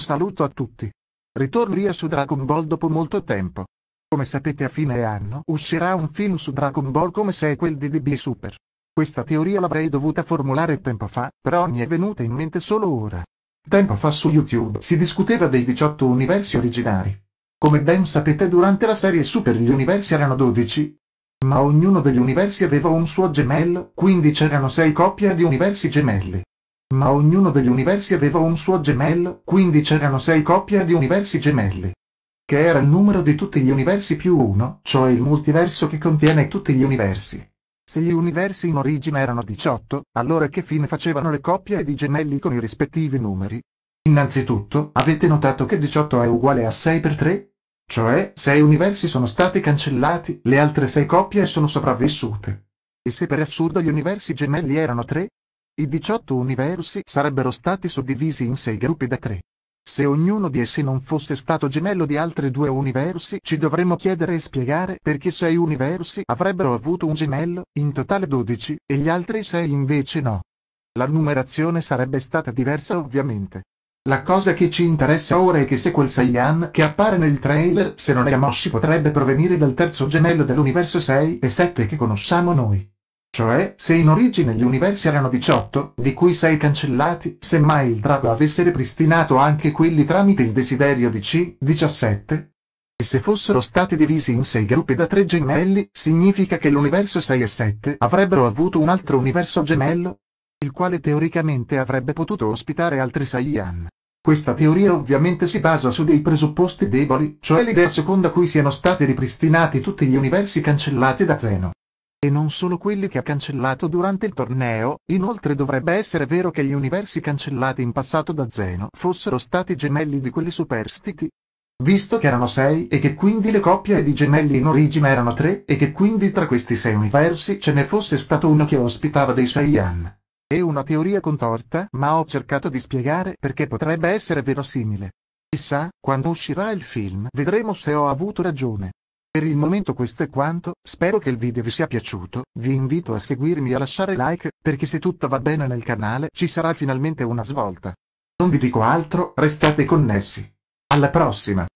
saluto a tutti. Ritorno via su Dragon Ball dopo molto tempo. Come sapete a fine anno uscirà un film su Dragon Ball come se è quel di DB Super. Questa teoria l'avrei dovuta formulare tempo fa, però mi è venuta in mente solo ora. Tempo fa su YouTube si discuteva dei 18 universi originari. Come ben sapete durante la serie Super gli universi erano 12, ma ognuno degli universi aveva un suo gemello, quindi c'erano 6 coppie di universi gemelli. Ma ognuno degli universi aveva un suo gemello, quindi c'erano sei coppie di universi gemelli. Che era il numero di tutti gli universi più uno, cioè il multiverso che contiene tutti gli universi. Se gli universi in origine erano 18, allora che fine facevano le coppie di gemelli con i rispettivi numeri? Innanzitutto, avete notato che 18 è uguale a 6 per 3? Cioè, 6 universi sono stati cancellati, le altre 6 coppie sono sopravvissute. E se per assurdo gli universi gemelli erano 3, i 18 universi sarebbero stati suddivisi in sei gruppi da tre. Se ognuno di essi non fosse stato gemello di altri due universi, ci dovremmo chiedere e spiegare perché sei universi avrebbero avuto un gemello, in totale 12, e gli altri sei invece no. La numerazione sarebbe stata diversa ovviamente. La cosa che ci interessa ora è che se quel Saiyan che appare nel trailer, se non è Yamoshi potrebbe provenire dal terzo gemello dell'universo 6 e 7 che conosciamo noi. Cioè, se in origine gli universi erano 18, di cui 6 cancellati, semmai il drago avesse ripristinato anche quelli tramite il desiderio di C, 17. E se fossero stati divisi in 6 gruppi da 3 gemelli, significa che l'universo 6 e 7 avrebbero avuto un altro universo gemello, il quale teoricamente avrebbe potuto ospitare altri Saiyan. Questa teoria ovviamente si basa su dei presupposti deboli, cioè l'idea secondo cui siano stati ripristinati tutti gli universi cancellati da Zeno e non solo quelli che ha cancellato durante il torneo, inoltre dovrebbe essere vero che gli universi cancellati in passato da Zeno fossero stati gemelli di quelli superstiti, visto che erano sei e che quindi le coppie di gemelli in origine erano tre e che quindi tra questi sei universi ce ne fosse stato uno che ospitava dei Saiyan. È una teoria contorta, ma ho cercato di spiegare perché potrebbe essere verosimile. Chissà, quando uscirà il film vedremo se ho avuto ragione. Per il momento questo è quanto, spero che il video vi sia piaciuto, vi invito a seguirmi e a lasciare like, perché se tutto va bene nel canale ci sarà finalmente una svolta. Non vi dico altro, restate connessi. Alla prossima!